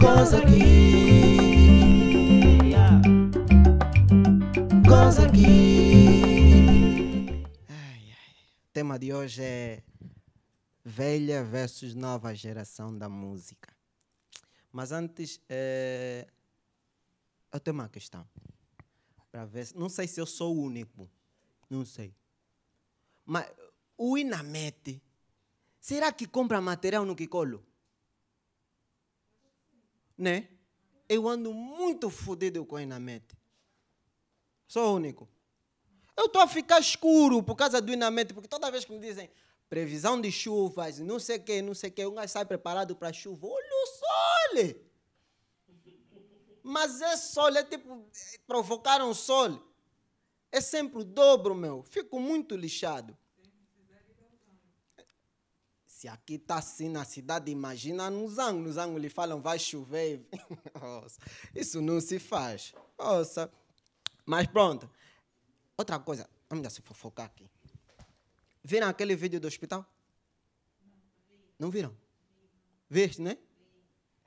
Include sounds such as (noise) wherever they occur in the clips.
Goza aqui. Goza aqui. Ai, ai. O tema de hoje é velha versus nova geração da música. Mas antes, é... eu tenho uma questão. Pra ver se... Não sei se eu sou o único. Não sei. Mas o Inamete, será que compra material no Kikolo? né? Eu ando muito fodido com a Inamete. Sou o único. Eu estou a ficar escuro por causa do Inamete, porque toda vez que me dizem previsão de chuvas, não sei o quê, não sei o quê, um gajo sai preparado para a chuva. Olha o sol! Mas é sol, é tipo, provocaram sol. É sempre o dobro, meu. Fico muito lixado. Se aqui está assim na cidade, imagina nos ângulos Nos ângulos lhe falam, vai chover. (laughs) Nossa, isso não se faz. Nossa. Mas pronto. Outra coisa, vamos dar se fofocar aqui. Viram aquele vídeo do hospital? Não viram? Viste, né?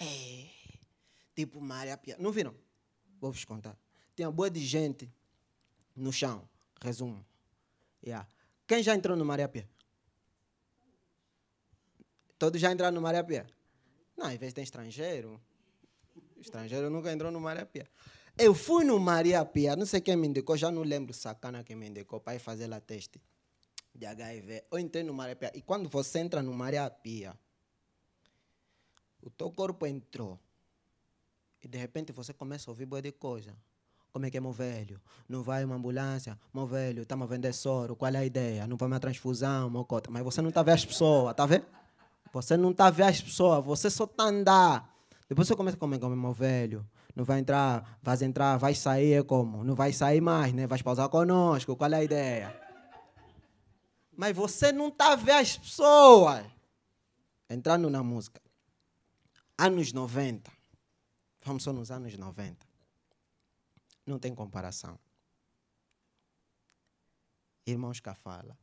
É. Tipo Maria Pia. Não viram? Vou vos contar. Tem uma boa de gente no chão. Resumo. Yeah. Quem já entrou no Maria Pia? Todos já entraram no Maria Pia? Não, em vez de estrangeiro. Estrangeiro nunca entrou no Maria Pia. Eu fui no Maria Pia, não sei quem me indicou, já não lembro sacana quem me indicou para ir fazer lá teste de HIV. Eu entrei no Maria Pia. E quando você entra no Maria Pia, o teu corpo entrou. E de repente você começa a ouvir boa de coisa. Como é que é, meu velho? Não vai uma ambulância? Meu velho, tá estamos a vender é soro. Qual é a ideia? Não vai uma transfusão, meu cota. Mas você não está vendo as pessoas, está vendo? Você não está a ver as pessoas, você só está a andar. Depois você começa a comer, como meu velho. Não vai entrar, vai entrar, vai sair, é como? Não vai sair mais, né? Vai pausar conosco, qual é a ideia? Mas você não está a ver as pessoas. Entrando na música. Anos 90. Vamos só nos anos 90. Não tem comparação. Irmãos Cafala.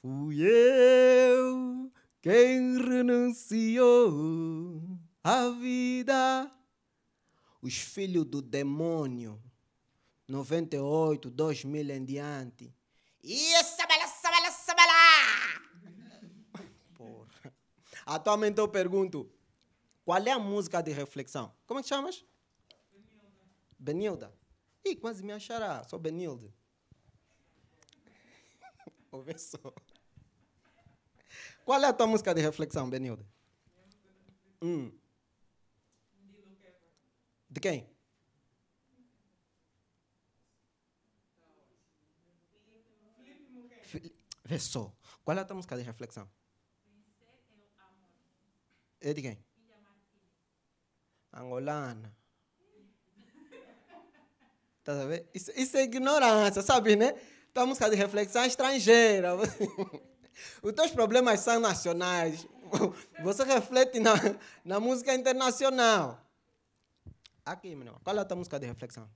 Fui eu quem renunciou à vida? Os filhos do demônio, 98, 2000 em diante. Isso, essa bela, essa bela, essa bela! Porra. Atualmente eu pergunto, qual é a música de reflexão? Como é que chamas? Benilda. Benilda. Ih, quase me achará. Sou Benilda? (laughs) Ouve só. Qual é a tua música de reflexão, Benilde? Hum. De quem? Vê só. Qual é a tua música de reflexão? É de quem? Angolana. Tá sabendo? Isso, isso é ignorância, sabe, né? Tua música de reflexão é estrangeira. (laughs) Os teus problemas são nacionais. (laughs) Você reflete na, na música internacional. Aqui, meu irmão. Qual é a tua música de reflexão?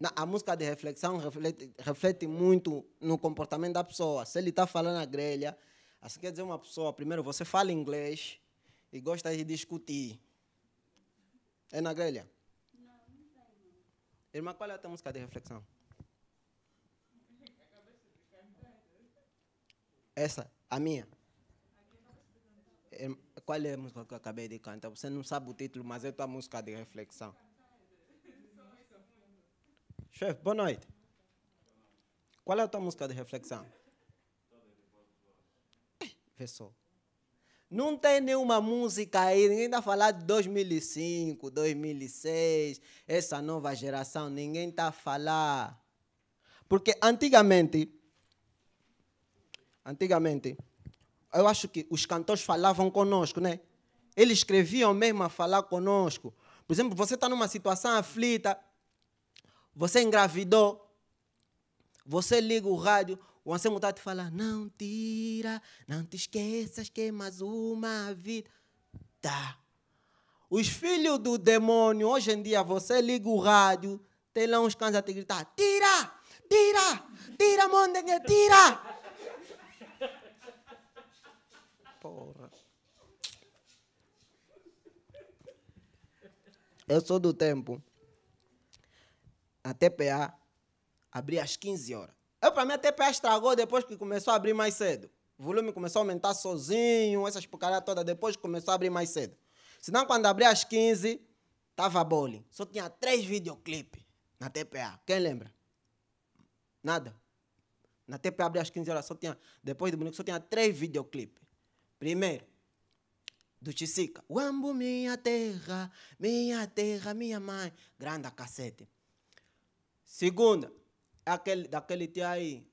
Não, a música de reflexão reflete, reflete muito no comportamento da pessoa. Se ele está falando a grelha, assim quer dizer uma pessoa, primeiro você fala inglês e gosta de discutir. É na grelha. Irmã, qual é a tua música de reflexão? Essa, a minha. Qual é a música que eu acabei de cantar? Você não sabe o título, mas é tua música de reflexão. Chefe, boa noite. Qual é a tua música de reflexão? Vê só. Não tem nenhuma música aí, ninguém está falando de 2005, 2006, essa nova geração, ninguém está a falar. Porque antigamente, antigamente, eu acho que os cantores falavam conosco, né? Eles escreviam mesmo a falar conosco. Por exemplo, você está numa situação aflita, você engravidou, você liga o rádio, o Anselmo está a te falar, não tira, não te esqueças que é mais uma vida. Tá. Os filhos do demônio, hoje em dia, você liga o rádio, tem lá uns cães a te gritar, tira, tira, tira, mondengue, tira. Porra. Eu sou do tempo. A TPA abri às 15 horas. Eu, para mim, até pé estragou depois que começou a abrir mais cedo. O volume começou a aumentar sozinho, essas porcarias todas, depois começou a abrir mais cedo. Senão, quando abri às 15, tava bowling. Só tinha três videoclipes na TPA. Quem lembra? Nada. Na TPA abri às 15 horas, só tinha, depois do bonito só tinha três videoclipes. Primeiro, do Chisica. Uambo, minha terra, minha terra, minha mãe. Grande cacete. Segunda, aquele, daquele tio aí.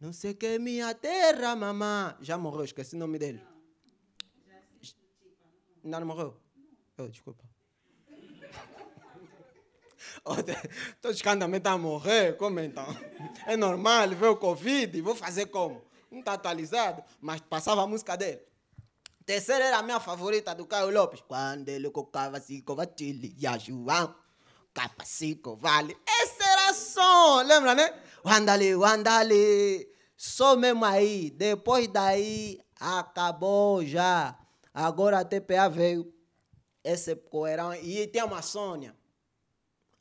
Não sei o que, minha terra, mamã. Já morreu, esqueci o nome dele. já não morreu? Não. Oh, desculpa. Todos (laughs) os oh, também estão tá a morrer, como então? É normal, veio o Covid, vou fazer como? Não está atualizado, mas passava a música dele. Terceira era a minha favorita do Caio Lopes. Quando ele covatilha. E a João, capa cinco vale. esse coração. Lembra, né? Wandale, Wandale. Só mesmo aí. Depois daí, acabou já. Agora a TPA veio. Esse coerão. E tem uma Sônia.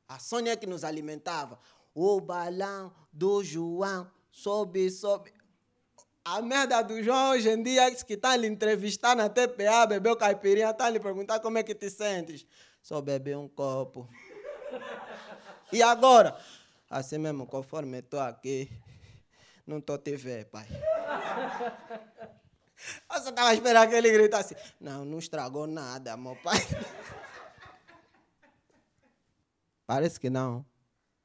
A Sônia é que nos alimentava. O balão do João sobe, sobe. A merda do João hoje em dia, é que está lhe entrevistar na TPA, bebeu caipirinha, está lhe perguntar como é que te sentes. Só bebeu um copo. e agora? assim mesmo, conforme estou aqui, (laughs) não estou te ver, pai. (laughs) Eu só estava esperando que ele gritasse. Não, não estragou nada, meu pai. (laughs) Parece que não,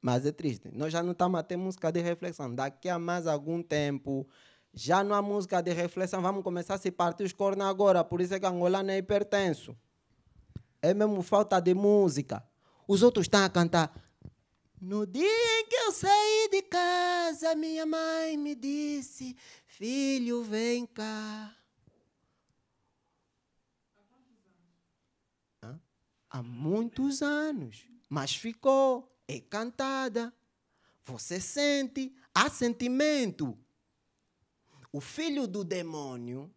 mas é triste. Nós já não estamos a ter música de reflexão. Daqui a mais algum tempo, já não há música de reflexão. Vamos começar a se partir os cornos agora. Por isso é que angolano é hipertenso. É mesmo falta de música. Os outros estão a cantar. No dia em que eu saí de casa, minha mãe me disse: Filho, vem cá. Há muitos anos, mas ficou encantada. Você sente, há sentimento. O filho do demônio,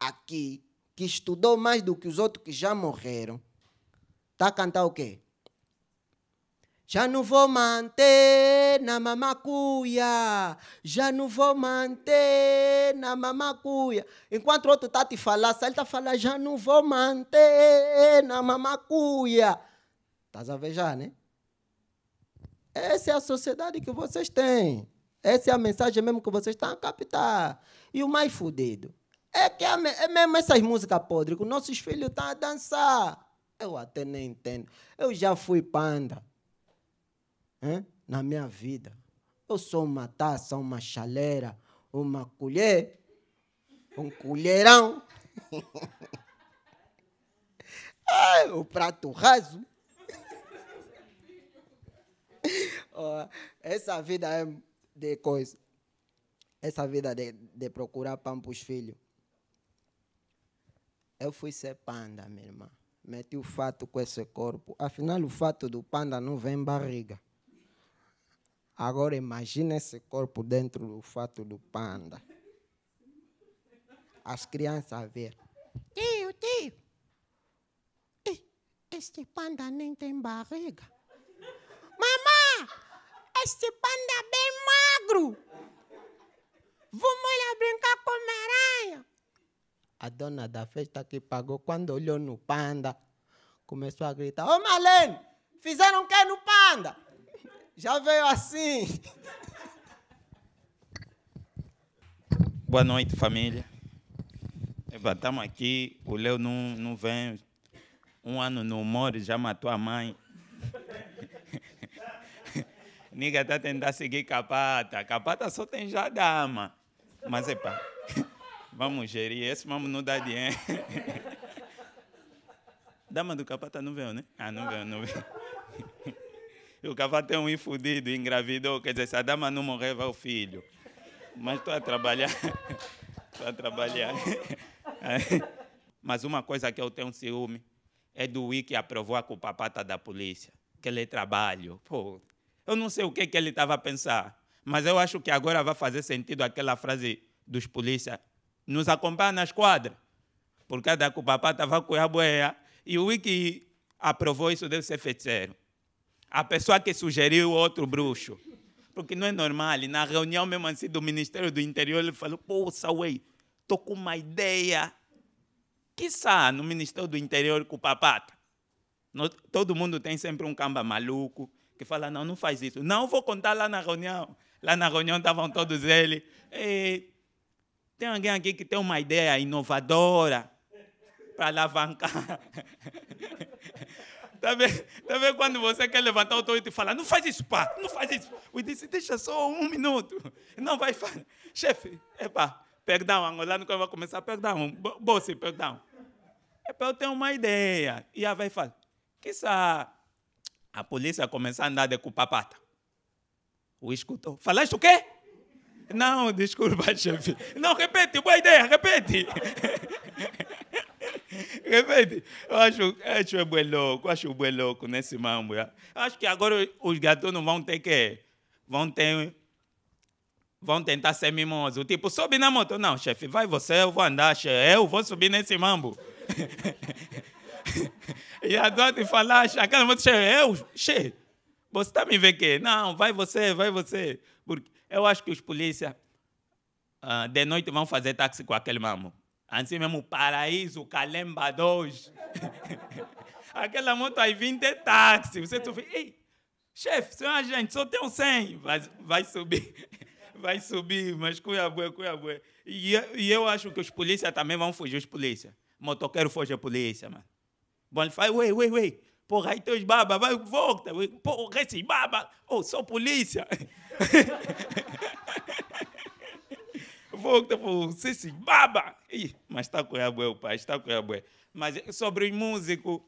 aqui, que estudou mais do que os outros que já morreram, está a cantar o quê? Já não vou manter na mamacuia, já não vou manter na mamacuia. Enquanto o outro está te falar, ele está falando já não vou manter na mamacuia. Estás a ver já, né? Essa é a sociedade que vocês têm. Essa é a mensagem mesmo que vocês estão a captar. E o mais fudido é que é, é mesmo essas músicas podres que nossos filhos estão tá a dançar. Eu até nem entendo. Eu já fui panda hein, na minha vida. Eu sou uma taça, uma chaleira, uma colher, um colherão. (laughs) o prato raso. oh, (laughs) essa vida é de coisa. Essa vida de, de procurar pão para os filhos. Eu fui ser panda, minha irmã. Meti o fato com esse corpo. Afinal, o fato do panda não vem barriga. Agora imagine esse corpo dentro do fato do panda. As crianças a ver. Tio, tio. Este panda nem tem barriga. Mamá, este panda é bem magro. Vamos lá brincar com a aranha. A dona da festa que pagou, quando olhou no panda, começou a gritar: Ô oh, Malene, fizeram o que no panda? já veio assim. (laughs) Boa noite, família. Estamos aqui, o Leo não, não vem. Um ano no morre, já matou a mãe. (laughs) Niga tá tentando seguir capata. Capata só tem já dama. Mas epa, (laughs) vamos gerir esse, vamos não dar dinheiro. dama do capata não veio, né? Ah, não veio, não veio. E o cavalo tem um infudido, engravidou. Quer dizer, se a dama não morrer, vai o filho. Mas estou a trabalhar. Estou (laughs) a trabalhar. (laughs) Mas uma coisa que eu tenho ciúme é do Wick que aprovou a culpapata da polícia. Que ele trabalho. Pô, eu não sei o que, que ele estava a pensar. Mas eu acho que agora vai fazer sentido aquela frase dos polícias. Nos acompanha na esquadra. Porque a da culpapata vai a boia. E o Wiki aprovou isso, deve ser feiticeiro a pessoa que sugeriu outro bruxo. Porque não é normal. E na reunião mesmo assim do Ministério do Interior, ele falou: "Pô, ué, estou com uma ideia. Quiçá no Ministério do Interior com o papata. Todo mundo tem sempre um camba maluco que fala: Não, não faz isso. Não vou contar lá na reunião. Lá na reunião estavam todos eles. tem alguém aqui que tem uma ideia inovadora para alavancar (laughs) Está vendo? Tá vendo quando você quer levantar o touro e falar, não faz isso, pá, não faz isso. Eu disse, deixa só um minuto. Não vai falar, Chefe, epá, perdão, angolano, quando vai começar, perdão, bolsa, perdão. Epá, eu tenho uma ideia. E a vai falar, que a polícia começar a andar de culpa-pata. O escutou, falaste o quê? Não, desculpa, (laughs) chefe. Não, repete, boa ideia, repete. (laughs) Repente, eu acho, acho é bué louco, acho bué louco nesse mambo. Acho que agora os gatos não vão ter que. Vão ter. Vão tentar ser mimosos. Tipo, sobe na moto. Não, chefe, vai você, eu vou andar, chefe. Eu vou subir nesse mambo. (laughs) e a Duarte falar, aquela moto, chefe, eu, chefe, você está me vendo que? Não, vai você, vai você. Porque eu acho que os polícias ah, de noite vão fazer táxi com aquele mambo. Assim mesmo, paraíso, calemba 2. (laughs) Aquela moto aí vem de táxi. Você tu fica, ei, chefe, senhor é agente, só tem um 100. Vai, vai subir, (laughs) vai subir, mas cuiabue, cuiabue. E, e eu acho que os polícias também vão fugir, os polícias. Motoqueiro foge a polícia, mano. Bom, ele fala, ué, ué, ué. Porra, aí teus baba, vai, volta. Porra, esses baba. Oh, sou polícia. (laughs) Vou, sim, baba! Ih, mas está com a é, o pai, está com a é. Mas sobre os músicos,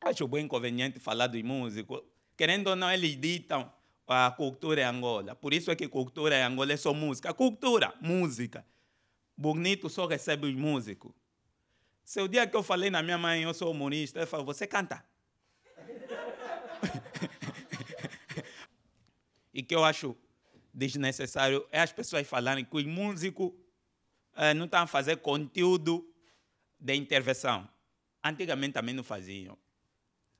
acho bem conveniente falar dos músicos. Querendo ou não, eles ditam a cultura em Angola. Por isso é que cultura em Angola é só música. Cultura, música. Bonito só recebe os músicos. Se o dia que eu falei na minha mãe, eu sou humorista, ela falou, você canta. (laughs) e que eu acho desnecessário é as pessoas falarem que os músicos eh, não estão tá a fazer conteúdo de intervenção. Antigamente também não faziam.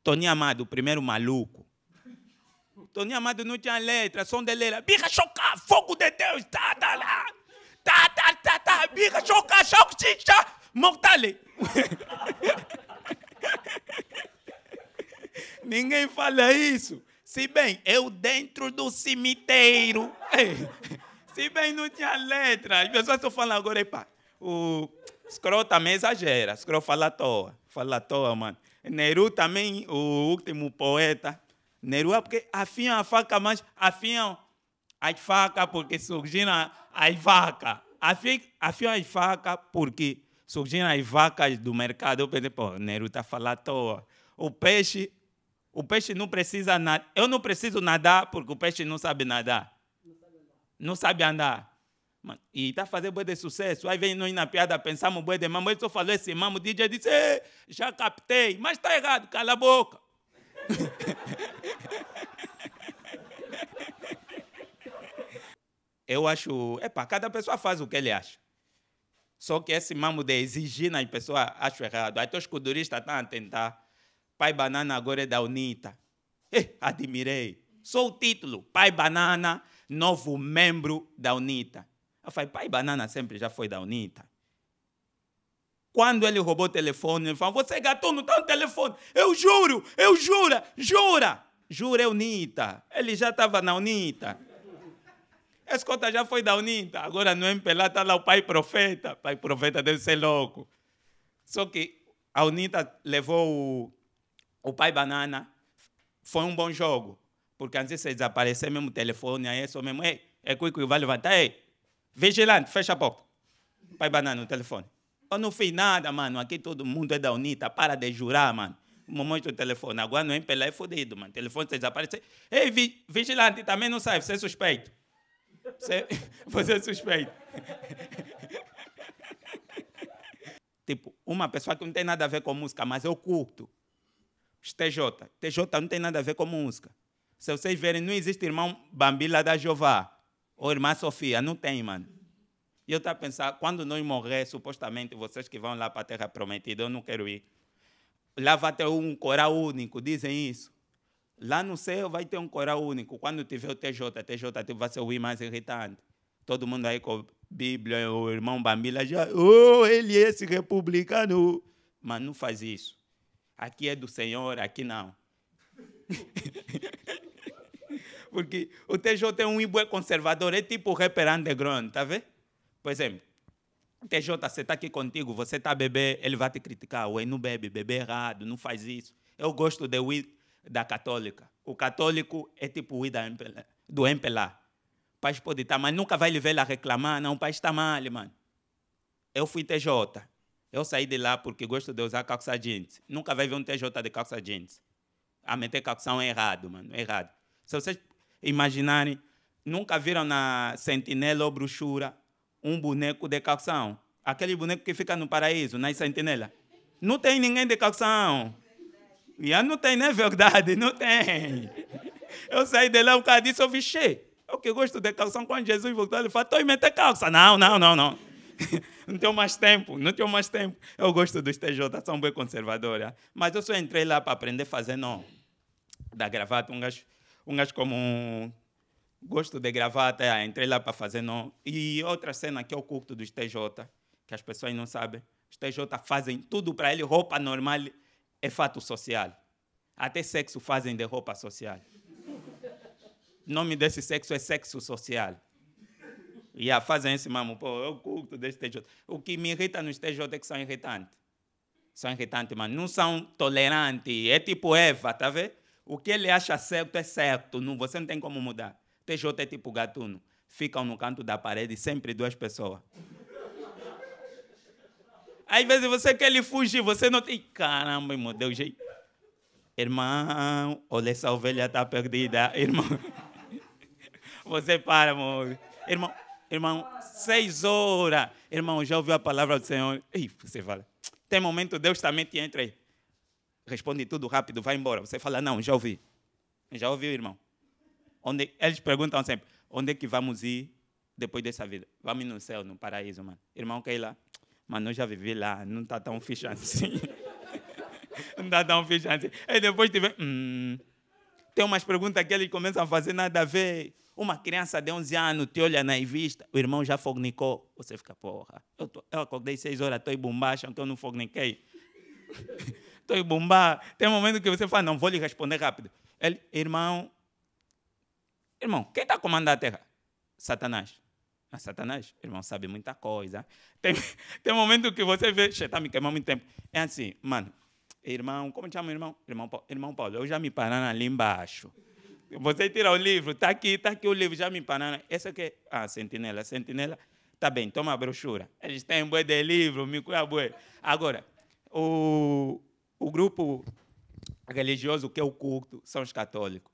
Tony Amado, o primeiro maluco. Tony Amado não tinha letra, som de letra. Birra chocar, fogo de Deus, tá, tá, lá. Tá. tá, tá, tá, tá, birra chocar, choque, xixa, mortale. (laughs) Ninguém fala isso. Se bem, eu dentro do cemitério. (laughs) Se bem, não tinha letra. As pessoas estão falando agora, epa, o Scroll também exagera. Scroll fala à toa. Fala à toa, mano. Neru também, o último poeta. Neru é porque afiam a faca, mas afiam as facas porque surgiram as vacas. Afiam, afiam as facas porque surgiram as vacas do mercado. Eu pensei, pô, Neru está falando à toa. O peixe o peixe não precisa nadar. Eu não preciso nadar porque o peixe não sabe nadar. Não sabe andar. Mano, e está fazendo boa de sucesso. Aí vem nós na piada, pensamos boa de mamãe. Só falou esse assim, mamo, o DJ disse, já captei, mas está errado, cala a boca. (laughs) Eu acho, é para cada pessoa faz o que ele acha. Só que esse mamo de exigir nas pessoas, acho errado. Aí os culturistas estão tá a tentar Pai Banana agora é da UNITA. Eh, admirei. Só o título. Pai Banana, novo membro da UNITA. Eu falei, Pai Banana sempre já foi da UNITA. Quando ele roubou o telefone, ele falou, você gatuno, está no telefone. Eu juro, eu jura, jura. Jura é UNITA. Ele já estava na UNITA. A já foi da UNITA. Agora no MPLA está lá o pai profeta. Pai profeta deve ser louco. Só que a UNITA levou o o pai banana foi um bom jogo. Porque antes de desaparecer mesmo o telefone, aí é só mesmo, ei, é cuico, vai levantar, ei, vigilante, fecha a porta. Pai banana no telefone. Eu não fiz nada, mano. Aqui todo mundo é da UNITA, para de jurar, mano. Momento do telefone. Agora não é pelar, é fodido, mano. O telefone se desaparecer. Ei, vi, vigilante, também não sai, você é suspeito. Você, (laughs) você é suspeito. (laughs) tipo, uma pessoa que não tem nada a ver com música, mas eu curto. TJ. TJ não tem nada a ver com música. Se vocês verem, não existe irmão Bambila da Jeová ou irmã Sofia. Não tem, mano. E eu estava tá a pensar, quando nós morrer, supostamente, vocês que vão lá para a Terra Prometida, eu não quero ir. Lá vai ter um coral único, dizem isso. Lá no céu vai ter um coral único. Quando tiver o TJ, TJ tipo, vai ser o I mais irritante. Todo mundo aí com a Bíblia, o irmão Bambila já, oh, ele é esse republicano. Mas não faz isso aqui é do Senhor, aqui não. (laughs) Porque o TJ é um ibué conservador, é tipo o rapper underground, tá vendo? Por exemplo, é, TJ, você está aqui contigo, você está bebê, ele vai te criticar. Ué, não bebe, bebê errado, não faz isso. Eu é gosto de weed da católica. O católico é tipo o weed do MPLA. O pai pode estar, tá, mas nunca vai lhe ver lá reclamar, não, o pai está mal, mano. Eu fui TJ. Eu saí de lá porque gosto de usar calça jeans. Nunca vai ver um TJ de calça jeans. A meter calção é errado, mano. É errado. Se vocês imaginarem, nunca viram na Sentinela ou Bruxura um boneco de calção. Aquele boneco que fica no paraíso, na Sentinela. Não tem ninguém de calção. E não tem, não né, verdade? Não tem. Eu saí de lá, o cara disse, eu vixei. Eu que gosto de calção, quando Jesus voltou, ele falou, estou em meter calça. Não, não, não, não. (laughs) não tenho mais tempo, não tenho mais tempo. Eu gosto dos TJ, são bem conservadores. É. Mas eu só entrei lá para aprender a fazer não. Da gravata, um gajo, um gajo como um... Gosto de gravata, é. entrei lá para fazer não. E outra cena que eu curto dos TJ, que as pessoas não sabem, os TJ fazem tudo para ele, roupa normal é fato social. Até sexo fazem de roupa social. O nome desse sexo é sexo social. E a fazem esse mamo. Pô, eu o que me irrita nos TJ é que são irritantes. São irritantes, mas não são tolerantes. É tipo Eva, tá vendo? O que ele acha certo é certo. Não, você não tem como mudar. TJ é tipo gatuno. Ficam no canto da parede sempre duas pessoas. Às vezes você quer ele fugir, você não tem. Caramba, meu Deus, gente. Irmão, olha essa ovelha tá perdida. Irmão. (laughs) Você para, amor. Irmão, Irmão, seis horas. Irmão, já ouviu a palavra do Senhor? E você fala, tem momento, Deus também tá te entra aí. Responde tudo rápido, vai embora. Você fala, não, já ouvi. Já ouviu, irmão? Onde, eles perguntam sempre, onde é que vamos ir depois dessa vida? Vamos no céu, no paraíso, mano. Irmão, quer ir lá? Mano, eu já vivi lá, não está tão fixe assim. (laughs) não está tão fixe assim. Aí depois tiver, hum, tem umas perguntas que eles começam a fazer nada a ver. Uma criança de 11 anos te olha na revista, o irmão já fognicou. Você fica, porra, eu, tô, eu acordei 6 horas, estou em bombar, acham que eu não fogniquei. Estou (laughs) em bombar. Tem um momento que você fala, não, vou lhe responder rápido. Ele, irmão, irmão, quem está comandando a terra? Satanás. Mas ah, Satanás, irmão, sabe muita coisa. Tem, (laughs) tem um momento que você vê, está me queimando muito tempo. É assim, mano, irmão, como te chama irmão? Irmão, irmão Paulo, eu já me parar ali embaixo. Você tira o livro, está aqui, está aqui o livro, já me empanaram. Essa aqui é. Ah, sentinela, sentinela. Tá bem, toma a brochura. Eles têm boi de livro, me cuida boi. Agora, o, o grupo religioso que é o culto são os católicos.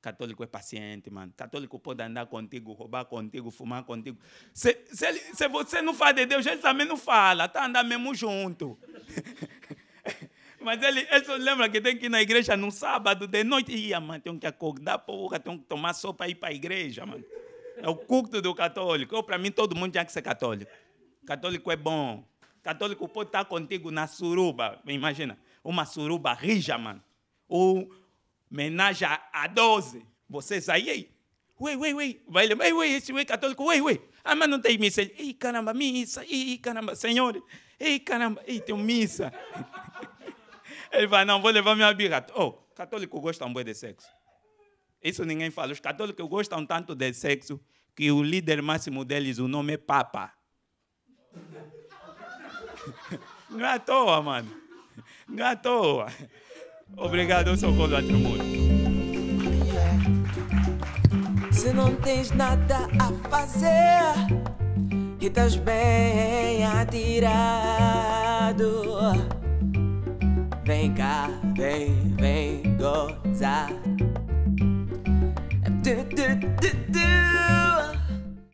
Católico é paciente, mano. Católico pode andar contigo, roubar contigo, fumar contigo. Se, se, ele, se você não fala de Deus, ele também não fala. Tá andando mesmo junto. (laughs) Mas ele, ele só lembra que tem que ir na igreja no sábado de noite. Ia, mano, tem que acordar, porra, tem que tomar sopa e ir para a igreja, mano. É o culto do católico. Para mim, todo mundo tinha que ser católico. Católico é bom. Católico pode estar tá contigo na suruba. Imagina, uma suruba rija, mano. Ou homenagem a 12. Vocês aí, Ué, ué, ué. Vai lembrar, ué, esse ué é católico, ué, ué. Ah, mas não tem missa. Ei, caramba, missa. Ei, caramba, senhor. Ei, caramba, ei, tem missa. Ele vai, não, vou levar minha birra. Oh, católico gosta um boi de sexo. Isso ninguém fala. Os católicos gostam tanto de sexo que o líder máximo deles, o nome é Papa. (laughs) Não é à toa, mano. Não é à toa. Obrigado, eu sou o do mundo. Se não tens nada a fazer e estás bem atirado. Vem cá, vem, vem gozar. Du, du, du,